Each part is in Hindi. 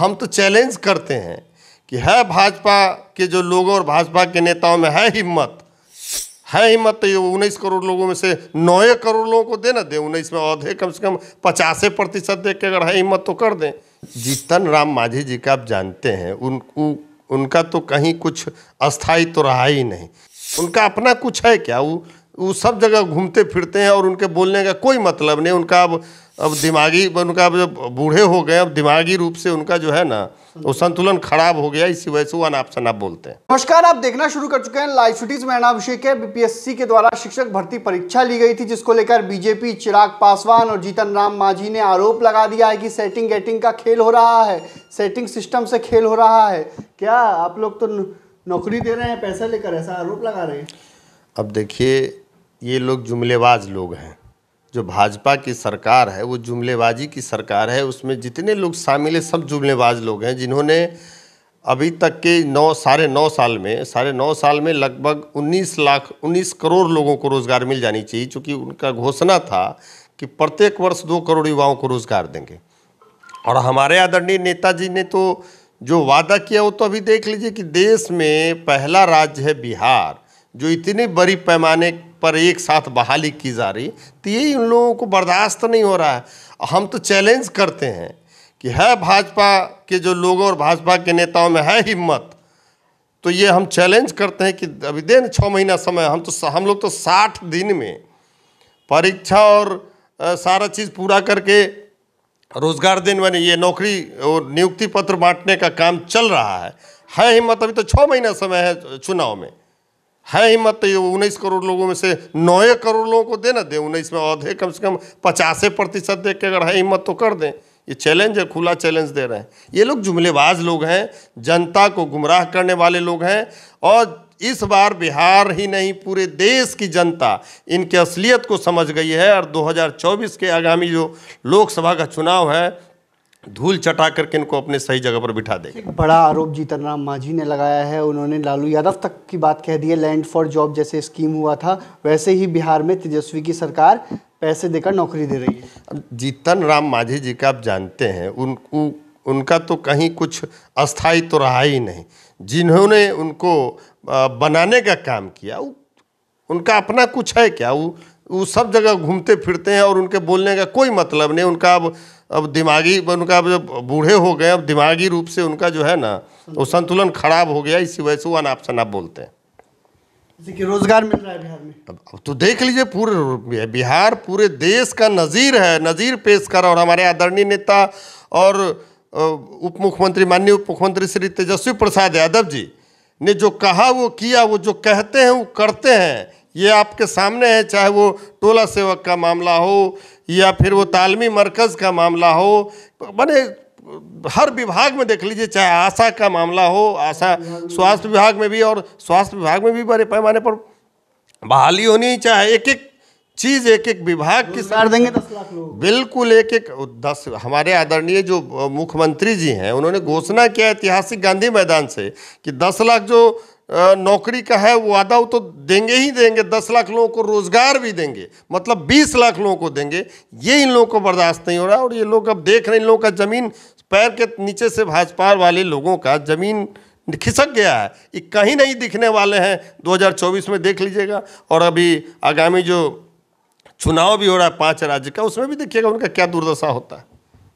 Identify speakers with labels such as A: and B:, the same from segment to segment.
A: हम तो चैलेंज करते हैं कि है भाजपा के जो लोगों और भाजपा के नेताओं में है हिम्मत है हिम्मत तो ये उन्नीस करोड़ लोगों में से नौ करोड़ लोगों को दे ना दे उन्नीस में औधे कम से कम पचासे प्रतिशत दे के अगर है हिम्मत तो कर दें जीतन राम माझी जी का आप जानते हैं उन उ, उनका तो कहीं कुछ अस्थाई तो रहा ही नहीं उनका अपना कुछ है क्या वो वो सब जगह घूमते फिरते हैं और उनके बोलने का कोई मतलब नहीं उनका अब अब दिमागी उनका अब जब बूढ़े हो गए अब दिमागी रूप से उनका जो है ना वो संतुलन खराब हो गया इसी वजह से वो अनाप शनाप बोलते हैं
B: नमस्कार आप देखना शुरू कर चुके हैं लाइव सिटीज में अनाभिषेक है बीपीएससी के द्वारा शिक्षक भर्ती परीक्षा ली गई थी जिसको लेकर बीजेपी चिराग पासवान और जीतन राम मांझी ने आरोप लगा दिया है कि सेटिंग गेटिंग का खेल हो रहा है सेटिंग सिस्टम से खेल हो रहा है क्या आप लोग तो नौकरी दे रहे हैं पैसा लेकर ऐसा आरोप लगा रहे हैं
A: अब देखिए ये लोग जुमलेबाज लोग हैं जो भाजपा की सरकार है वो जुमलेबाजी की सरकार है उसमें जितने लोग शामिल हैं सब जुमलेबाज लोग हैं जिन्होंने अभी तक के नौ साढ़े नौ साल में साढ़े नौ साल में लगभग 19 लाख 19 करोड़ लोगों को रोज़गार मिल जानी चाहिए चूँकि उनका घोषणा था कि प्रत्येक वर्ष दो करोड़ युवाओं को रोज़गार देंगे और हमारे आदरणीय नेताजी ने तो जो वादा किया वो तो अभी देख लीजिए कि देश में पहला राज्य है बिहार जो इतने बड़ी पैमाने पर एक साथ बहाली की जा रही तो यही उन लोगों को बर्दाश्त नहीं हो रहा है हम तो चैलेंज करते हैं कि है भाजपा के जो लोगों और भाजपा के नेताओं में है हिम्मत तो ये हम चैलेंज करते हैं कि अभी दे छः महीना समय हम तो हम लोग तो साठ दिन में परीक्षा और आ, सारा चीज़ पूरा करके रोजगार दिन मैंने ये नौकरी और नियुक्ति पत्र बांटने का काम चल रहा है है हिम्मत अभी तो छः महीना समय है चुनाव में है हिम्मत तो ये उन्नीस करोड़ लोगों में से नौ करोड़ लोगों को दे ना दे उन्नीस में आधे कम से कम पचासे प्रतिशत दे के अगर है हिम्मत तो कर दें ये चैलेंज है खुला चैलेंज दे रहे हैं ये लोग जुमलेबाज लोग हैं जनता को गुमराह करने वाले लोग हैं और इस बार बिहार ही नहीं पूरे देश की जनता इनके असलियत को समझ गई है और 2024 के आगामी जो लोकसभा का चुनाव है धूल चटा करके इनको अपने सही जगह पर बिठा दे
B: बड़ा आरोप जीतनराम मांझी ने लगाया है उन्होंने लालू यादव तक की बात कह दी है लैंड फॉर जॉब जैसे स्कीम हुआ था वैसे ही बिहार में तेजस्वी की सरकार
A: पैसे देकर नौकरी दे रही है अब जीतन राम मांझी जी का आप जानते हैं उनको उनका तो कहीं कुछ अस्थाई तो रहा ही नहीं जिन्होंने उनको बनाने का काम किया उनका अपना कुछ है क्या वो वो सब जगह घूमते फिरते हैं और उनके बोलने का कोई मतलब नहीं उनका अब अब दिमागी उनका अब जब बूढ़े हो गए अब दिमागी रूप से उनका जो है ना वो संतुलन खराब हो गया इसी वजह से वो अनाप शनाप बोलते हैं कि रोजगार मिल रहा है बिहार में अब, अब तो देख लीजिए पूरे बिहार पूरे देश का नज़ीर है नज़ीर पेश कर और हमारे आदरणीय नेता और उप मुख्यमंत्री माननीय उप मुख्यमंत्री श्री तेजस्वी प्रसाद यादव जी ने जो कहा वो किया वो जो कहते हैं वो करते हैं ये आपके सामने है चाहे वो टोला सेवक का मामला हो या फिर वो तालमी मरकज़ का मामला हो मैंने हर विभाग में देख लीजिए चाहे आशा का मामला हो आशा स्वास्थ्य विभाग में भी और स्वास्थ्य विभाग में भी बड़े पैमाने पर बहाली होनी चाहे एक एक चीज एक एक विभाग की सार देंगे दस लाख लोग बिल्कुल एक एक दस हमारे आदरणीय जो मुख्यमंत्री जी हैं उन्होंने घोषणा किया ऐतिहासिक गांधी मैदान से कि दस लाख जो नौकरी का है वो वादा वो तो देंगे ही देंगे दस लाख लोगों को रोजगार भी देंगे मतलब बीस लाख लोगों को देंगे ये इन लोगों को बर्दाश्त नहीं हो रहा और ये लोग अब देख रहे हैं इन लोगों का जमीन पैर के नीचे से भाजपा वाले लोगों का जमीन खिसक गया है ये कहीं नहीं दिखने वाले हैं 2024 में देख लीजिएगा और अभी आगामी जो चुनाव भी हो रहा है पांच राज्य का उसमें भी देखिएगा उनका क्या दुर्दशा होता है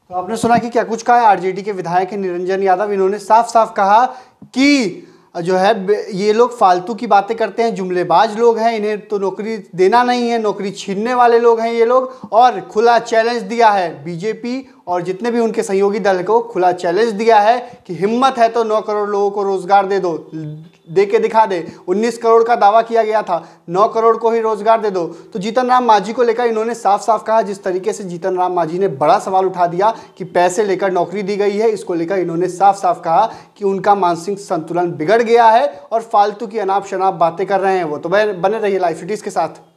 B: तो आपने सुना कि क्या कुछ कहा है आरजेडी के विधायक निरंजन यादव इन्होंने साफ साफ कहा कि जो है ये लोग फालतू की बातें करते हैं जुमलेबाज लोग हैं इन्हें तो नौकरी देना नहीं है नौकरी छीनने वाले लोग हैं ये लोग और खुला चैलेंज दिया है बीजेपी और जितने भी उनके सहयोगी दल को खुला चैलेंज दिया है कि हिम्मत है तो नौ करोड़ लोगों को रोज़गार दे दो दे के दिखा दे 19 करोड़ का दावा किया गया था 9 करोड़ को ही रोजगार दे दो तो जीतन राम मांझी को लेकर इन्होंने साफ साफ कहा जिस तरीके से जीतन राम मांझी ने बड़ा सवाल उठा दिया कि पैसे लेकर नौकरी दी गई है इसको लेकर इन्होंने साफ साफ कहा कि उनका मानसिक संतुलन बिगड़ गया है और फालतू की अनाप शनाप बातें कर रहे हैं वो तो बने रहिए लाइफ सिटीज़ के साथ